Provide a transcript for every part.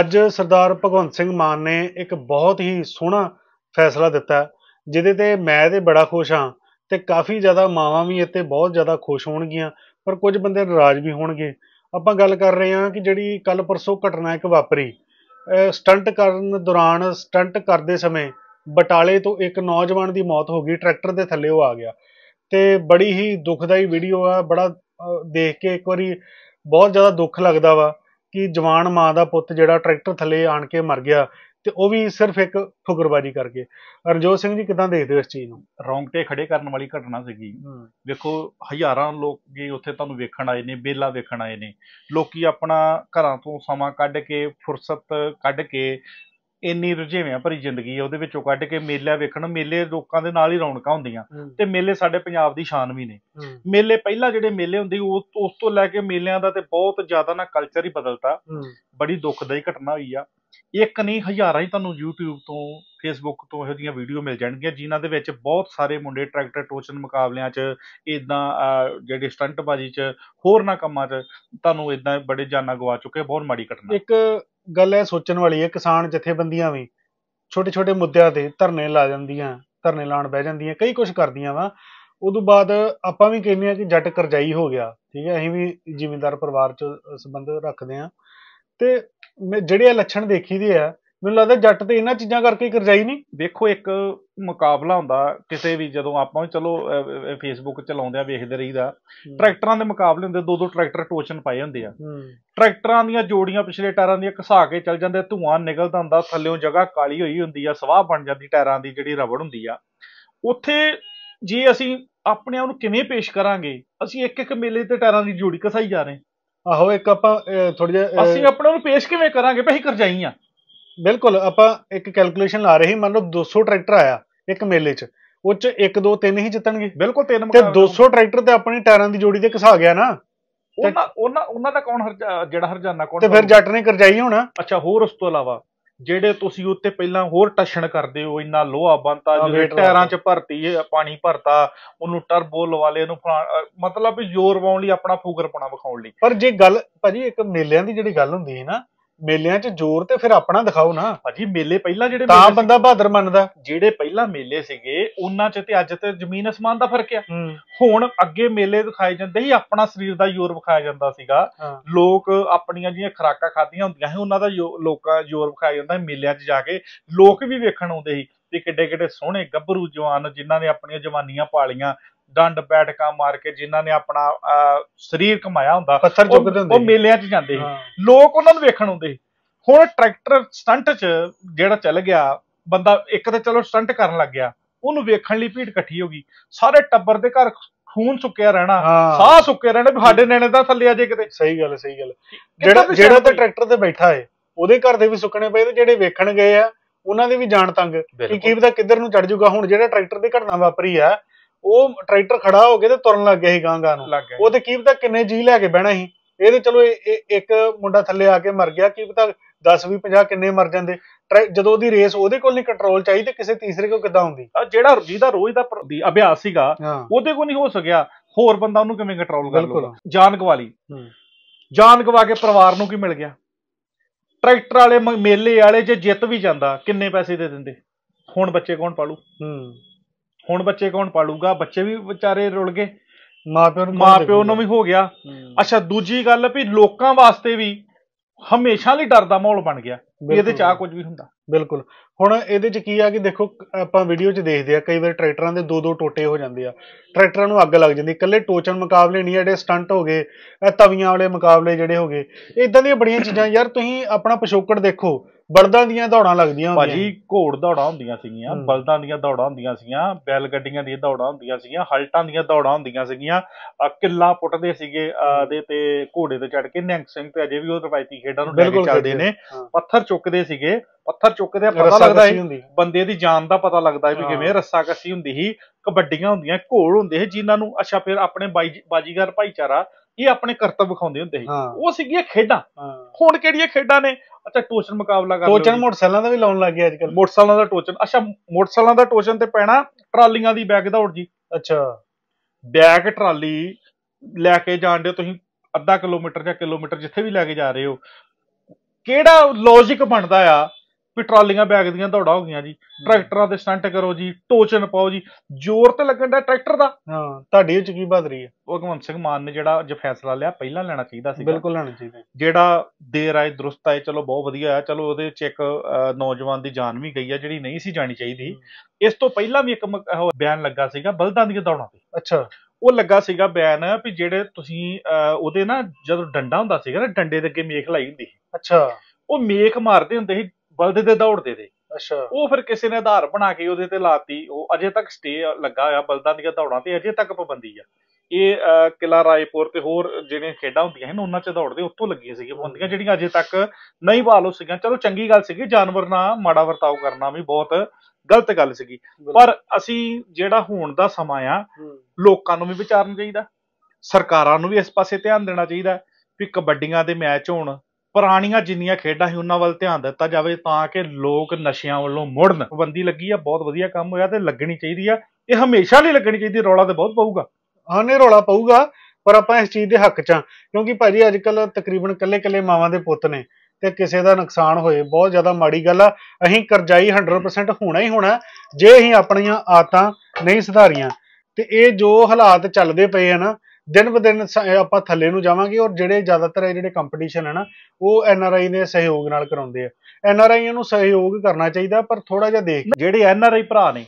ਅੱਜ ਸਰਦਾਰ ਭਗਵੰਤ ਸਿੰਘ ਮਾਨ ਨੇ ਇੱਕ ਬਹੁਤ ਹੀ ਸੋਹਣਾ ਫੈਸਲਾ ਦਿੱਤਾ ਜਿਹਦੇ ਤੇ ਮੈਂ ਤੇ ਬੜਾ ਖੁਸ਼ ਹਾਂ ਤੇ ਕਾਫੀ ਜ਼ਿਆਦਾ ਮਾਵਾਂ ਵੀ ਇੱਥੇ ਬਹੁਤ ਜ਼ਿਆਦਾ ਖੁਸ਼ ਹੋਣਗੀਆਂ ਪਰ ਕੁਝ ਬੰਦੇ ਨਾਰਾਜ਼ ਵੀ ਹੋਣਗੇ ਆਪਾਂ ਗੱਲ ਕਰ ਰਹੇ ਹਾਂ ਕਿ ਜਿਹੜੀ ਕੱਲ ਪਰਸੋਂ ਘਟਨਾ ਇੱਕ ਵਾਪਰੀ ਸਟੰਟ ਕਰਨ ਦੌਰਾਨ ਸਟੰਟ ਕਰਦੇ ਸਮੇਂ ਬਟਾਲੇ ਤੋਂ ਇੱਕ ਨੌਜਵਾਨ ਦੀ ਮੌਤ ਹੋ ਗਈ ਟਰੈਕਟਰ ਦੇ ਥੱਲੇ ਉਹ ਆ ਗਿਆ ਤੇ ਬੜੀ ਹੀ ਦੁਖਦਾਈ ਵੀਡੀਓ ਆ ਬੜਾ ਦੇਖ ਕੇ ਇੱਕ ਵਾਰੀ ਬਹੁਤ ਜ਼ਿਆਦਾ ਦੁੱਖ ਲੱਗਦਾ ਵਾ ਕਿ ਜਵਾਨ ਮਾਂ ਦਾ ਪੁੱਤ ਜਿਹੜਾ ਟਰੈਕਟਰ ਥੱਲੇ ਆਣ ਕੇ ਮਰ ਗਿਆ ਤੇ ਉਹ ਵੀ ਸਿਰਫ ਇੱਕ ਫੁਕਰਬਾਜੀ ਕਰਕੇ ਰਣਜੋਤ ਸਿੰਘ ਜੀ ਕਿਦਾਂ ਦੇਖਦੇ ਹੋ ਇਸ ਚੀਜ਼ ਨੂੰ ਰੌਂਗਟੇ ਖੜੇ ਕਰਨ ਵਾਲੀ ਘਟਨਾ ਸੀਗੀ ਵੇਖੋ ਹਜ਼ਾਰਾਂ ਲੋਕ ਗਏ ਉੱਥੇ ਤੁਹਾਨੂੰ ਵੇਖਣ ਆਏ ਨੇ ਬੇਲਾ ਵੇਖਣ ਆਏ ਨੇ ਲੋਕੀ ਆਪਣਾ ਘਰਾਂ ਤੋਂ ਸਮਾਂ ਕੱਢ ਕੇ ਫੁਰਸਤ ਕੱਢ ਕੇ ਇੰਨੀ ਰੁਝੇਵਿਆਂ ਭਰੀ ਜ਼ਿੰਦਗੀ ਆ ਉਹਦੇ ਵਿੱਚੋਂ ਕੱਢ ਕੇ ਮੇਲੇ ਵੇਖਣ ਮੇਲੇ ਲੋਕਾਂ ਦੇ ਨਾਲ ਹੀ ਰੌਣਕਾਂ ਹੁੰਦੀਆਂ ਤੇ ਮੇਲੇ ਸਾਡੇ ਪੰਜਾਬ ਦੀ ਸ਼ਾਨ ਵੀ ਨੇ ਮੇਲੇ ਪਹਿਲਾਂ ਜਿਹੜੇ ਮੇਲੇ ਹੁੰਦੇ ਉਹ ਉਸ ਤੋਂ ਲੈ ਕੇ ਮੇਲਿਆਂ ਦਾ ਤੇ ਬਹੁਤ ਜ਼ਿਆਦਾ ਨਾ ਕਲਚਰ ਹੀ ਬਦਲਤਾ ਬੜੀ ਦੁੱਖਦਾਈ ਘਟਨਾ ਹੋਈ ਆ ਇੱਕ ਨਹੀਂ ਹਜ਼ਾਰਾਂ ਹੀ ਤੁਹਾਨੂੰ YouTube ਤੋਂ ਫੇਸਬੁੱਕ ਤੋਂ ਇਹੋ ਜਿਹੀਆਂ ਵੀਡੀਓ ਮਿਲ ਜਾਣਗੀਆਂ ਜਿਨ੍ਹਾਂ ਦੇ ਵਿੱਚ ਬਹੁਤ ਸਾਰੇ ਮੁੰਡੇ ਟਰੈਕਟਰ ਟੋਚਨ ਮੁਕਾਬਲਿਆਂ 'ਚ ਇਦਾਂ ਜਿਹੜੇ ਸਟੰਟਬਾਜ਼ੀ 'ਚ ਨਾ ਕੰਮਾਂ 'ਚ ਤੁਹਾਨੂੰ ਇਦਾਂ ਬੜੇ ਜਾਨਾਂ ਗਵਾ ਚੁੱਕੇ ਬਹੁਤ ਮਾੜੀ ਘਟਨਾ ਇੱਕ ਗੱਲ ਹੈ ਸੋਚਣ ਵਾਲੀ ਹੈ ਕਿਸਾਨ ਜਥੇਬੰਦੀਆਂ ਵੀ ਛੋਟੇ ਛੋਟੇ ਮੁੱਦਿਆਂ ਤੇ ਧਰਨੇ ਲਾ ਜਾਂਦੀਆਂ ਧਰਨੇ ਲਾਣ ਬਹਿ ਜਾਂਦੀਆਂ ਕਈ ਕੁਝ ਕਰਦੀਆਂ ਵਾ ਉਦੋਂ ਬਾਅਦ ਆਪਾਂ ਵੀ ਕਹਿੰਦੇ ਆ ਕਿ ਜੱਟ ਕਰਜਾਈ ਹੋ ਗਿਆ ਠੀਕ ਹੈ ਅਸੀਂ ਵੀ ਜ਼ਿਮੀਂਦਾਰ ਪਰਿਵਾਰ ਚ ਸੰਬੰਧ ਰੱਖਦੇ ਆ ਤੇ ਜਿਹੜੇ ਲੱਛਣ ਦੇਖੀਦੇ ਆ ਮੈਨੂੰ ਲੱਗਦਾ ਜੱਟ ਤੇ ਇਹਨਾਂ ਚੀਜ਼ਾਂ ਕਰਕੇ ਹੀ ਕਰਜਾਈ ਨਹੀਂ ਵੇਖੋ ਇੱਕ ਮੁਕਾਬਲਾ ਹੁੰਦਾ ਕਿਸੇ ਵੀ ਜਦੋਂ ਆਪਾਂ ਚਲੋ ਫੇਸਬੁੱਕ ਚਲਾਉਂਦੇ ਆ ਵੇਖਦੇ ਰਹੀਦਾ ਟਰੈਕਟਰਾਂ ਦੇ ਮੁਕਾਬਲੇ ਹੁੰਦੇ ਦੋ ਦੋ ਟਰੈਕਟਰ ਟੋਚਨ ਪਾਏ ਹੁੰਦੇ ਆ ਟਰੈਕਟਰਾਂ ਦੀਆਂ ਜੋੜੀਆਂ ਪਿਛਲੇ ਟਾਇਰਾਂ ਦੀਆਂ ਘਸਾ ਕੇ ਚੱਲ ਜਾਂਦੇ ਧੂਆਂ ਨਿਕਲਦਾ ਹੁੰਦਾ ਥੱਲੇੋਂ ਜਗ੍ਹਾ ਕਾਲੀ ਹੋਈ ਹੁੰਦੀ ਆ ਸਵਾਹ ਬਣ ਜਾਂਦੀ ਟਾਇਰਾਂ ਦੀ ਜਿਹੜੀ ਰਬੜ ਹੁੰਦੀ ਆ ਉੱਥੇ ਜੇ ਅਸੀਂ ਆਪਣੇ ਆਪ ਨੂੰ ਕਿਵੇਂ ਪੇਸ਼ ਕਰਾਂਗੇ ਅਸੀਂ ਇੱਕ ਇੱਕ ਮੇਲੇ ਤੇ ਟਾਇਰਾਂ ਦੀ ਜੋੜੀ ਘਸਾਈ ਜਾ ਰਹੇ ਆਹੋ ਇੱਕ ਆਪਾਂ ਥੋੜੀ ਜਿਹਾ ਅਸੀਂ ਆਪਣੇ ਨੂੰ ਪੇਸ਼ ਕਿਵੇਂ ਕਰਾਂਗੇ ਭਈ ਕਰਜਾਈ ਆ ਬਿਲਕੁਲ ਆਪਾਂ ਇੱਕ ਕੈਲਕੂਲੇਸ਼ਨ ਲਾ ਰਹੇ ਮੰਨ ਲਓ 200 ਟਰੈਕਟਰ ਆਇਆ ਇੱਕ ਮੇਲੇ 'ਚ ਉਹ 'ਚ 1 2 3 ਹੀ ਜਿੱਤਣਗੇ ਬਿਲਕੁਲ ਤਿੰਨ ਤੇ 200 ਟਰੈਕਟਰ ਤੇ ਆਪਣੀ ਟਾਇਰਾਂ ਦੀ ਜੋੜੀ ਤੇ ਘਸਾ ਗਿਆ ਨਾ ਉਹਨਾਂ ਉਹਨਾਂ ਉਹਨਾਂ ਦਾ ਕੌਣ ਜਿਹੜਾ ਹਰਜਾਨਾ ਕੌਣ ਤੇ ਫਿਰ ਜੱਟ ਨੇ ਕਰਜਾਈ ਹੋਣਾ ਅੱਛਾ ਹੋਰ ਉਸ ਤੋਂ ਇਲਾਵਾ ਜਿਹੜੇ ਤੁਸੀਂ ਉੱਤੇ ਪਹਿਲਾਂ ਹੋਰ ਟੱਛਣ ਕਰਦੇ ਹੋ ਇੰਨਾ ਲੋਹਾ ਬੰਤਾ ਜਿਹੜੇ ਟਾਇਰਾਂ 'ਚ ਭਰਤੀ ਹੈ ਪਾਣੀ ਭਰਤਾ ਉਹਨੂੰ ਟਰਬੋ ਲਵਾਲੇ ਨੂੰ ਮਤਲਬ ਜ਼ੋਰ ਪਾਉਣ ਲਈ ਆਪਣਾ ਫੂਕਰ ਪਣਾ ਵਿਖਾਉਣ ਲਈ ਪਰ ਜੇ ਗੱਲ ਭਾਜੀ ਇੱਕ ਮੇਲਿਆਂ ਦੀ ਜਿਹੜੀ ਗੱਲ ਹੁੰਦੀ ਹੈ ਨਾ ਮੇਲਿਆਂ 'ਚ ਜ਼ੋਰ ਤੇ ਫਿਰ ਆਪਣਾ ਦਿਖਾਓ ਨਾ ਭਾਜੀ ਮੇਲੇ ਪਹਿਲਾਂ ਜਿਹੜੇ ਤਾਂ ਬੰਦਾ ਬਹਾਦਰ ਮੰਨਦਾ ਜਿਹੜੇ ਪਹਿਲਾਂ ਮੇਲੇ ਸੀਗੇ ਉਹਨਾਂ 'ਚ ਤੇ ਅੱਜ ਤੇ ਜ਼ਮੀਨ ਅਸਮਾਨ ਦਾ ਫਰਕ ਆ ਹੁਣ ਅੱਗੇ ਮੇਲੇ ਦਿਖਾਏ ਜਾਂਦੇ ਸੀ ਆਪਣਾ ਸਰੀਰ ਦਾ ਜ਼ੋਰ ਵਿਖਾਇਆ ਜਾਂਦਾ ਸੀਗਾ ਲੋਕ ਆਪਣੀਆਂ ਜਿਹੜੀਆਂ ਖਰਾਕਾਂ ਖਾਧੀਆਂ ਹੁੰਦੀਆਂ ਸੀ ਉਹਨਾਂ ਦਾ ਲੋਕਾਂ ਜ਼ੋਰ ਵਿਖਾਇਆ ਜਾਂਦਾ ਸੀ ਮੇਲਿਆਂ 'ਚ ਜਾ ਕੇ ਲੋਕ ਵੀ ਵੇਖਣ ਆਉਂਦੇ ਸੀ ਤੇ ਕਿੱਡੇ ਕਿੱਡੇ ਸੋਹਣੇ ਗੱਭਰੂ ਜਵਾਨ ਜਿਨ੍ਹਾਂ ਨੇ ਆਪਣੀਆਂ ਜਵਾਨੀਆਂ ਪਾਲੀਆਂ ਡੰਡ ਬੈਠਕਾ ਮਾਰ ਕੇ ਜਿਨ੍ਹਾਂ ਨੇ ਆਪਣਾ ਸਰੀਰ ਕਮਾਇਆ ਹੁੰਦਾ ਉਹ ਮੇਲਿਆਂ 'ਚ ਜਾਂਦੇ ਸੀ ਲੋਕ ਉਹਨਾਂ ਨੂੰ ਵੇਖਣ ਆਉਂਦੇ ਹੁਣ ਟਰੈਕਟਰ ਸਟੰਟ 'ਚ ਜਿਹੜਾ ਚੱਲ ਗਿਆ ਬੰਦਾ ਇੱਕ ਤੇ ਚਲੋ ਸਟੰਟ ਕਰਨ ਲੱਗ ਗਿਆ ਉਹਨੂੰ ਵੇਖਣ ਲਈ ਭੀੜ ਇਕੱਠੀ ਹੋ ਗਈ ਸਾਰੇ ਟੱਬਰ ਦੇ ਘਰ ਖੂਨ ਸੁੱਕਿਆ ਰਹਿਣਾ ਸਾਹ ਸੁੱਕੇ ਰਹਿਣਾ ਵੀ ਸਾਡੇ ਨੇਣੇ ਤਾਂ ਥੱਲੇ ਆ ਜੇ ਕਿਤੇ ਸਹੀ ਗੱਲ ਸਹੀ ਗੱਲ ਜਿਹੜਾ ਜਿਹੜਾ ਤੇ ਟਰੈਕਟਰ ਤੇ ਬੈਠਾ ਏ ਉਹਦੇ ਘਰ ਦੇ ਵੀ ਸੁੱਕਣੇ ਪਏ ਤੇ ਜਿਹੜੇ ਵੇਖਣ ਗਏ ਆ ਉਹਨਾਂ ਦੇ ਵੀ ਜਾਣ ਤੰਗ ਕਿ ਕੀ ਪਤਾ ਕਿੱਧਰ ਨੂੰ ਚੜ ਜਾਊਗਾ ਹੁਣ ਜਿਹੜਾ ਟਰੈਕਟਰ ਦੇ ਘਟਨਾ ਵਾਪਰੀ ਆ ਉਹ ਟਰੈਕਟਰ ਖੜਾ ਹੋ ਕੇ ਤੇ ਤੁਰਨ ਲੱਗ ਗਿਆ ਸੀ ਗਾਂਗਾ ਨੂੰ ਉਹ ਤੇ ਕੀ ਪਤਾ ਕਿੰਨੇ ਜੀ ਲੈ ਕੇ ਬਹਿਣਾ ਸੀ ਇਹ ਤੇ ਚਲੋ ਇਹ- ਇੱਕ ਮੁੰਡਾ ਥੱਲੇ ਆ ਕੇ ਮਰ ਗਿਆ ਕੀ ਪਤਾ 10 20 50 ਕਿੰਨੇ ਮਰ ਜਾਂਦੇ ਜਦੋਂ ਉਹਦੀ ਰੇਸ ਉਹਦੇ ਕੋਲ ਨਹੀਂ ਕੰਟਰੋਲ ਚਾਹੀ ਤੇ ਕਿਸੇ ਤੀਸਰੇ ਕੋਲ ਕਿੱਦਾਂ ਹੁੰਦੀ ਆ ਜਿਹੜਾ ਜਿਹਦਾ ਰੋਜ਼ ਦਾ ਅਭਿਆਸ ਸੀਗਾ ਉਹਦੇ ਕੋਲ ਨਹੀਂ ਹੋ ਸਕਿਆ ਹੋਰ ਬੰਦਾ ਉਹਨੂੰ ਕਿਵੇਂ ਕੰਟਰੋਲ ਕਰ ਲੂਗਾ ਜਾਨ ਗਵਾਲੀ ਜਾਨ ਗਵਾ ਕੇ ਪਰਿਵਾਰ ਨੂੰ ਕੀ ਮਿਲ ਗਿਆ ਟਰੈਕਟਰ ਵਾਲੇ ਮੇਲੇ ਵਾਲੇ ਜੇ ਜਿੱਤ ਵੀ ਜਾਂਦਾ ਕਿੰਨੇ ਪੈਸੇ ਦੇ ਦਿੰਦੇ ਹੁਣ ਬੱਚੇ ਕੌਣ ਪਾਲੂ ਹੂੰ ਹੁਣ ਬੱਚੇ ਕੌਣ ਪਾਲੂਗਾ ਬੱਚੇ ਵੀ ਵਿਚਾਰੇ ਰੁਲ ਗਏ ਮਾਪਿਓ ਨੂੰ ਮਾਪਿਓ ਨੂੰ ਵੀ ਹੋ ਗਿਆ ਅੱਛਾ ਦੂਜੀ ਗੱਲ ਵੀ ਲੋਕਾਂ ਵਾਸਤੇ ਵੀ ਹਮੇਸ਼ਾ ਲਈ ਡਰ ਦਾ ਮਾਹੌਲ ਬਣ ਗਿਆ ਵੀ ਇਹਦੇ ਚ ਆ ਕੁਝ ਵੀ ਹੁੰਦਾ ਬਿਲਕੁਲ ਹੁਣ ਇਹਦੇ 'ਚ ਕੀ ਆ ਕਿ ਦੇਖੋ ਆਪਾਂ ਵੀਡੀਓ 'ਚ ਦੇਖਦੇ ਆ ਕਈ ਵਾਰ ਟਰੈਕਟਰਾਂ ਦੇ ਦੋ ਦੋ ਟੋਟੇ ਹੋ ਜਾਂਦੇ ਆ ਟਰੈਕਟਰਾਂ ਨੂੰ ਅੱਗ ਲੱਗ ਜਾਂਦੀ ਇਕੱਲੇ ਟੋਚਣ ਮੁਕਾਬਲੇ ਨਹੀਂ ਜਿਹੜੇ ਸਟੰਟ ਹੋ ਗਏ ਇਹ ਤਵੀਆਂ ਵਾਲੇ ਮੁਕਾਬਲੇ ਜਿਹੜੇ ਹੋ ਗਏ ਇਦਾਂ ਦੀਆਂ ਬੜੀਆਂ ਚੀਜ਼ਾਂ ਯਾਰ ਤੁਸੀਂ ਆਪਣਾ ਪਿਛੋਕੜ ਦੇਖੋ ਬਲਦਾਂ ਦੀਆਂ ਦੌੜਾਂ ਲੱਗਦੀਆਂ ਹੁੰਦੀਆਂ ਭਾਜੀ ਘੋੜ ਦੌੜਾਂ ਹੁੰਦੀਆਂ ਸੀਗੀਆਂ ਬਲਦਾਂ ਦੀਆਂ ਦੌੜਾਂ ਹੁੰਦੀਆਂ ਸੀਗੀਆਂ ਬੈਲ ਗੱਡੀਆਂ ਦੀਆਂ ਦੌੜਾਂ ਹੁੰਦੀਆਂ ਸੀਗੀਆਂ ਹਲਟਾਂ ਦੀਆਂ ਦੌੜਾਂ ਹੁੰਦੀਆਂ ਸੀਗੀਆਂ ਕਿੱਲਾ ਪੁੱਟਦੇ ਸੀਗੇ ਦੇ ਤੇ ਘੋੜੇ ਤੇ ਚੜ ਕੇ ਨਿਹੰਗ ਸਿੰਘ ਤੇ ਅਜੇ ਵੀ ਉਹ ਰਵਾਇਤੀ ਖੇਡਾਂ ਨੂੰ ਲੈ ਕੇ ਚੱਲਦੇ ਨੇ ਪੱਥਰ ਚੁੱਕਦੇ ਸੀਗੇ ਪੱਥਰ ਚੁੱਕਦੇ ਆ ਪਤਾ ਲੱਗਦਾ ਹੈ ਬੰਦੇ ਦੀ ਜਾਨ ਦਾ ਪਤਾ ਲੱਗਦਾ ਵੀ ਕਿਵੇਂ ਰੱਸਾ ਕੱਸੀ ਹੁੰਦੀ ਸੀ ਕਬੱਡੀਆਂ ਹੁੰਦੀਆਂ ਘੋਲ ਹੁੰਦੇ ਸੀ ਜਿਨ੍ਹਾਂ ਨੂੰ ਅੱਛਾ ਫਿਰ ਆਪਣੇ ਬਾਜੀਗਰ ਭਾਈਚਾਰਾ ਇਹ ਆਪਣੇ ਕਰਤੱਵ ਵਿਖਾਉਂਦੇ ਹੁੰਦੇ ਸੀ ਉਹ ਸੀਗੀਆਂ ਖੇਡਾਂ ਹੁਣ ਕਿਹੜੀਆਂ ਖੇਡਾਂ ਨੇ ਅੱਛਾ ਟੋਚਨ ਮੁਕਾਬਲਾ ਕਰ ਟੋਚਨ ਮੋਟਰਸਾਈਕਲਾਂ ਦਾ ਵੀ ਲਾਉਣ ਲੱਗ ਗਿਆ ਅੱਜ ਕੱਲ ਮੋਟਰਸਾਈਕਲਾਂ ਦਾ ਟੋਚਨ ਅੱਛਾ ਮੋਟਰਸਾਈਕਲਾਂ ਦਾ ਟੋਚਨ ਤੇ ਪੈਣਾ ਟਰਾਲੀਆਂ ਦੀ ਬੈਗ ਦੌੜ ਜੀ ਅੱਛਾ ਬੈਗ ਟਰਾਲੀ ਲੈ ਕੇ ਜਾਣਦੇ ਤੁਸੀਂ ਅੱਧਾ ਕਿਲੋਮੀਟਰ ਜਾਂ ਕਿਲੋਮੀਟਰ ਜਿੱਥੇ ਵੀ ਲੈ ਕੇ ਜਾ ਰਹੇ ਹੋ ਕਿਹੜਾ ਲੌਜੀਕ ਬਣਦਾ ਆ ਵੀ ਟਰਾਲੀਆਂ ਬੈਗ ਦੀਆਂ ਦੌੜਾ ਹੋ ਗਈਆਂ ਜੀ ਟਰੈਕਟਰਾਂ ਤੇ ਸਟੰਟ ਕਰੋ ਜੀ ਟੋਚਨ ਪਾਓ ਜੀ ਜ਼ੋਰ ਤੇ ਲੱਗਣ ਦਾ ਟਰੈਕਟਰ ਦਾ ਹਾਂ ਤੁਹਾਡੀ ਵਿੱਚ ਕੀ ਬਾਤ ਰਹੀ ਹੈ ਉਹ ਕਮਨ ਸਿੰਘ ਮਾਨ ਨੇ ਜਿਹੜਾ ਜੇ ਫੈਸਲਾ ਲਿਆ ਪਹਿਲਾਂ ਲੈਣਾ ਚਾਹੀਦਾ ਸੀ ਬਿਲਕੁਲ ਲੈਣਾ ਚਾਹੀਦਾ ਜਿਹੜਾ ਦੇਰ ਆਏ ਦਰੁਸਤ ਆਏ ਚਲੋ ਬਹੁਤ ਵਧੀਆ ਆ ਚਲੋ ਉਹਦੇ ਵਿੱਚ ਇੱਕ ਨੌਜਵਾਨ ਦੀ ਜਾਨ ਵੀ ਗਈ ਆ ਜਿਹੜੀ ਨਹੀਂ ਸੀ ਜਾਣੀ ਚਾਹੀਦੀ ਇਸ ਤੋਂ ਪਹਿਲਾਂ ਵੀ ਇੱਕ ਬਿਆਨ ਲੱਗਾ ਸੀਗਾ ਬਲਦਾਂ ਦੀਆਂ ਦੌੜਾਂ ਤੇ ਅੱਛਾ ਉਹ ਲੱਗਾ ਸੀਗਾ ਬਿਆਨ ਵੀ ਜਿਹੜੇ ਤੁਸੀਂ ਉਹਦੇ ਨਾ ਜਦੋਂ ਡੰਡਾ ਹੁੰਦਾ ਸੀਗਾ ਨਾ ਡੰਡੇ ਦੇ ਅੱਗੇ ਮੇਖ ਲਾਈ ਹੁੰਦੀ ਅੱਛਾ ਉਹ ਮੇਖ ਮਾਰਦੇ ਹੁੰਦੇ ਸੀ ਬਲਦ ਤੇ ਦੌੜਦੇ ਦੇ ਅੱਛਾ ਉਹ ਫਿਰ ਕਿਸੇ ਨੇ ਆਧਾਰ ਬਣਾ ਕੇ ਉਹਦੇ ਤੇ ਲਾਤੀ ਉਹ ਅਜੇ ਤੱਕ ਸਟੇ ਲੱਗਾ ਹੋਇਆ ਬਲਦਾਂ ਦੀਆਂ ਦੌੜਾਂ ਤੇ ਅਜੇ ਤੱਕ ਪਾਬੰਦੀ ਆ ਇਹ ਕਿਲਾ ਰਾਏਪੁਰ ਤੇ ਹੋਰ ਜਿਹੜੀਆਂ ਖੇਡਾਂ ਹੁੰਦੀਆਂ ਹਨ ਉਹਨਾਂ ਚ ਦੌੜਦੇ ਉੱਤੋਂ ਲੱਗੀਆਂ ਸੀਗੀਆਂ ਪਾਬੰਦੀਆਂ ਜਿਹੜੀਆਂ ਅਜੇ ਤੱਕ ਨਹੀਂ ਬਹਾਲ ਹੋ ਸਕੀਆਂ ਚਲੋ ਚੰਗੀ ਗੱਲ ਸੀਗੀ ਜਾਨਵਰ ਨਾਲ ਮਾੜਾ ਵਰਤਾਓ ਕਰਨਾ ਵੀ ਬਹੁਤ ਗਲਤ ਗੱਲ ਸੀਗੀ ਪਰ ਅਸੀਂ ਜਿਹੜਾ ਹੋਣ ਦਾ ਸਮਾਂ ਆ ਲੋਕਾਂ ਨੂੰ ਵੀ ਵਿਚਾਰਨਾ ਚਾਹੀਦਾ ਸਰਕਾਰਾਂ ਨੂੰ ਵੀ ਇਸ ਪਾਸੇ ਧਿਆਨ ਦੇਣਾ ਚਾਹੀਦਾ ਵੀ ਕਬੱਡੀਆਂ ਦੇ ਮੈਚ ਹੋਣ ਪੁਰਾਣੀਆਂ ਜਿੰਨੀਆਂ ਖੇਡਾਂ ਸੀ ਉਹਨਾਂ ਵੱਲ ਧਿਆਨ ਦਿੱਤਾ ਜਾਵੇ ਤਾਂ ਕਿ ਲੋਕ ਨਸ਼ਿਆਂ ਵੱਲੋਂ ਮੁੜਨ ਪਾਬੰਦੀ ਲੱਗੀ ਆ ਬਹੁਤ ਵਧੀਆ ਕੰਮ ਹੋਇਆ ਤੇ ਲੱਗਣੀ ਚਾਹੀਦੀ ਆ ਇਹ ਹਮੇਸ਼ਾ ਲਈ ਲੱਗਣੀ ਚਾਹੀਦੀ ਰੌਲਾ ਤੇ ਬਹੁਤ ਪਊਗਾ ਹਾਂ ਨੇ ਰੌਲਾ ਪਊਗਾ ਪਰ ਆਪਾਂ ਇਸ ਚੀਜ਼ ਦੇ ਹੱਕ 'ਚ ਆ ਕਿਉਂਕਿ ਭਾਜੀ ਅੱਜ ਕੱਲ ਤਕਰੀਬਨ ਕੱਲੇ-ਕੱਲੇ ਮਾਵਾਂ ਦੇ ਪੁੱਤ ਨੇ ਤੇ ਕਿਸੇ ਦਾ ਨੁਕਸਾਨ ਹੋਏ ਬਹੁਤ ਜ਼ਿਆਦਾ ਮਾੜੀ ਗੱਲ ਆ ਅਸੀਂ ਕਰਜ਼ਾਈ 100% ਹੋਣਾ ਹੀ ਹੋਣਾ ਜੇ ਅਸੀਂ ਆਪਣੀਆਂ ਆਤਾਂ ਨਹੀਂ ਸੁਧਾਰੀਆਂ ਤੇ ਇਹ ਜੋ ਹਾਲਾਤ ਚੱਲਦੇ ਪਏ ਆ ਨਾ ਦਿਨ ਬ ਦਿਨ ਆਪਾਂ ਥੱਲੇ ਨੂੰ ਜਾਵਾਂਗੇ ਔਰ ਜਿਹੜੇ ਜ਼ਿਆਦਾਤਰ ਇਹ ਜਿਹੜੇ ਕੰਪੀਟੀਸ਼ਨ ਹੈ ਨਾ ਉਹ ਐਨ ਆਰ ਆਈ ਨੇ ਸਹਿਯੋਗ ਨਾਲ ਕਰਾਉਂਦੇ ਆ ਐਨ ਆਰ ਆਈ ਨੂੰ ਸਹਿਯੋਗ ਕਰਨਾ ਚਾਹੀਦਾ ਪਰ ਥੋੜਾ ਜਿਹਾ ਦੇਖ ਜਿਹੜੇ ਐਨ ਆਰ ਆਈ ਭਰਾ ਨੇ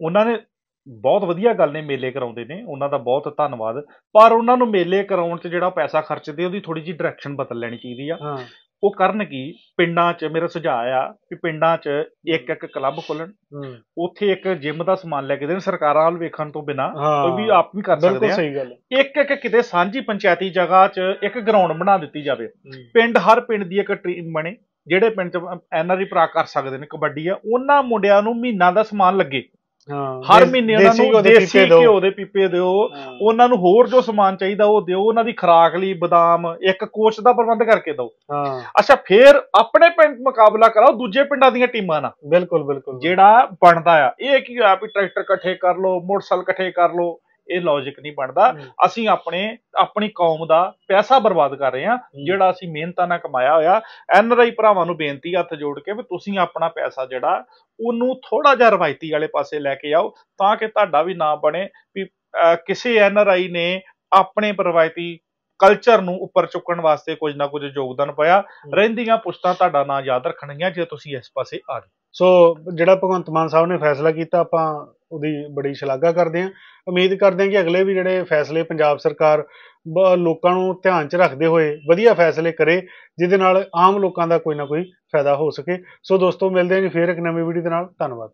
ਉਹਨਾਂ ਨੇ ਬਹੁਤ ਵਧੀਆ ਗੱਲ ਨੇ ਮੇਲੇ ਕਰਾਉਂਦੇ ਨੇ ਉਹਨਾਂ ਦਾ ਬਹੁਤ ਧੰਨਵਾਦ ਪਰ ਉਹਨਾਂ ਨੂੰ ਮੇਲੇ ਕਰਾਉਣ 'ਚ ਜਿਹੜਾ ਪੈਸਾ ਖਰਚਦੇ ਉਹਦੀ ਥੋੜੀ ਜੀ ਡਾਇਰੈਕਸ਼ਨ ਬਦਲ ਲੈਣੀ ਚਾਹੀਦੀ ਆ ਉਹ ਕਰਨ ਕੀ ਪਿੰਡਾਂ 'ਚ ਮੇਰਾ ਸੁਝਾਅ ਆ ਕਿ ਪਿੰਡਾਂ 'ਚ ਇੱਕ ਇੱਕ ਕਲੱਬ ਖੋਲਣ ਉੱਥੇ ਇੱਕ ਜਿਮ ਦਾ ਸਮਾਨ ਲੈ ਕੇ ਦੇਣ ਸਰਕਾਰਾਂ ਵੱਲ ਵੇਖਣ ਤੋਂ ਬਿਨਾ ਕੋਈ ਵੀ ਆਪ ਵੀ ਕਰ ਸਕਦੇ ਆ ਸਹੀ ਗੱਲ ਇੱਕ ਇੱਕ ਕਿਤੇ ਸਾਂਝੀ ਪੰਚਾਇਤੀ ਜਗ੍ਹਾ 'ਚ ਇੱਕ ਗਰਾਊਂਡ ਬਣਾ ਦਿੱਤੀ ਜਾਵੇ ਪਿੰਡ ਹਰ ਪਿੰਡ ਦੀ ਇੱਕ ਟੀਮ ਬਣੇ ਜਿਹੜੇ ਪਿੰਡ 'ਚ ਐਨਆਰਈ ਭਰਾ ਕਰ ਸਕਦੇ ਨੇ ਕਬੱਡੀ ਆ ਉਹਨਾਂ ਮੁੰਡਿਆਂ ਨੂੰ ਮਹੀਨਾ ਦਾ ਸਮਾਨ ਲੱਗੇ ਹਰ ਮਹੀਨੇ ਉਹਨਾਂ ਨੂੰ ਦੇਸੀ ਘਿਓ ਦੇ ਪੀਪੇ ਦਿਓ ਉਹਨਾਂ ਨੂੰ ਹੋਰ ਜੋ ਸਮਾਨ ਚਾਹੀਦਾ ਉਹ ਦਿਓ ਉਹਨਾਂ ਦੀ ਖਰਾਕ ਲਈ ਬਦਾਮ ਇੱਕ ਕੋਚ ਦਾ ਪ੍ਰਬੰਧ ਕਰਕੇ ਦਿਓ ਹਾਂ ਅੱਛਾ ਫੇਰ ਆਪਣੇ ਪਿੰਡ ਮੁਕਾਬਲਾ ਕਰਾਓ ਦੂਜੇ ਪਿੰਡਾਂ ਦੀਆਂ ਟੀਮਾਂ ਨਾਲ ਬਿਲਕੁਲ ਬਿਲਕੁਲ ਜਿਹੜਾ ਬਣਦਾ ਆ ਇਹ ਕੀ ਹੋਇਆ ਵੀ ਟਰੈਕਟਰ ਇਕੱਠੇ ਕਰ ਲਓ ਮੋਟਰਸਾਈਕਲ ਇਕੱਠੇ ਕਰ ਲਓ ਇਹ ਲੌਜੀਕ ਨਹੀਂ ਬਣਦਾ ਅਸੀਂ ਆਪਣੇ ਆਪਣੀ ਕੌਮ ਦਾ ਪੈਸਾ ਬਰਬਾਦ ਕਰ ਰਹੇ ਹਾਂ ਜਿਹੜਾ ਅਸੀਂ ਮਿਹਨਤਾਂ ਨਾਲ ਕਮਾਇਆ ਹੋਇਆ ਐਨਆਰਆਈ ਭਰਾਵਾਂ ਨੂੰ ਬੇਨਤੀ ਹੱਥ ਜੋੜ ਕੇ ਵੀ ਤੁਸੀਂ ਆਪਣਾ ਪੈਸਾ ਜਿਹੜਾ ਉਹਨੂੰ ਥੋੜਾ ਜਿਹਾ ਰਵਾਇਤੀ ਵਾਲੇ ਪਾਸੇ ਲੈ ਕੇ ਆਓ ਤਾਂ ਕਿ ਤੁਹਾਡਾ ਵੀ ਨਾਮ ਬਣੇ ਵੀ ਕਿਸੇ ਐਨਆਰਆਈ ਨੇ ਆਪਣੇ ਪਰਵਾਇਤੀ ਕਲਚਰ ਨੂੰ ਉੱਪਰ ਚੁੱਕਣ ਵਾਸਤੇ ਕੁਝ ਨਾ ਕੁਝ ਯੋਗਦਾਨ ਪਾਇਆ ਰਹਿੰਦੀਆਂ ਪੁਸਤਾਂ ਤੁਹਾਡਾ ਨਾਮ ਯਾਦ ਰੱਖਣਗੀਆਂ ਜੇ ਤੁਸੀਂ ਇਸ ਪਾਸੇ ਆ ਗਏ ਸੋ ਜਿਹੜਾ ਭਗਵੰਤ ਮਾਨ ਸਾਹਿਬ ਨੇ ਫੈਸਲਾ ਕੀਤਾ ਆਪਾਂ ਉਹਦੀ ਬੜੀ ਸ਼ਲਾਘਾ ਕਰਦੇ ਹਾਂ ਉਮੀਦ ਕਰਦੇ ਹਾਂ ਕਿ ਅਗਲੇ ਵੀ ਜਿਹੜੇ ਫੈਸਲੇ ਪੰਜਾਬ ਸਰਕਾਰ ਲੋਕਾਂ ਨੂੰ ਧਿਆਨ 'ਚ ਰੱਖਦੇ ਹੋਏ ਵਧੀਆ ਫੈਸਲੇ ਕਰੇ ਜਿਹਦੇ ਨਾਲ ਆਮ ਲੋਕਾਂ ਦਾ ਕੋਈ ਨਾ ਕੋਈ ਫਾਇਦਾ ਹੋ ਸਕੇ ਸੋ ਦੋਸਤੋ ਮਿਲਦੇ ਹਾਂ ਜੀ ਫੇਰ ਇੱਕ ਨਵੀਂ ਵੀਡੀਓ ਦੇ ਨਾਲ ਧੰਨਵਾਦ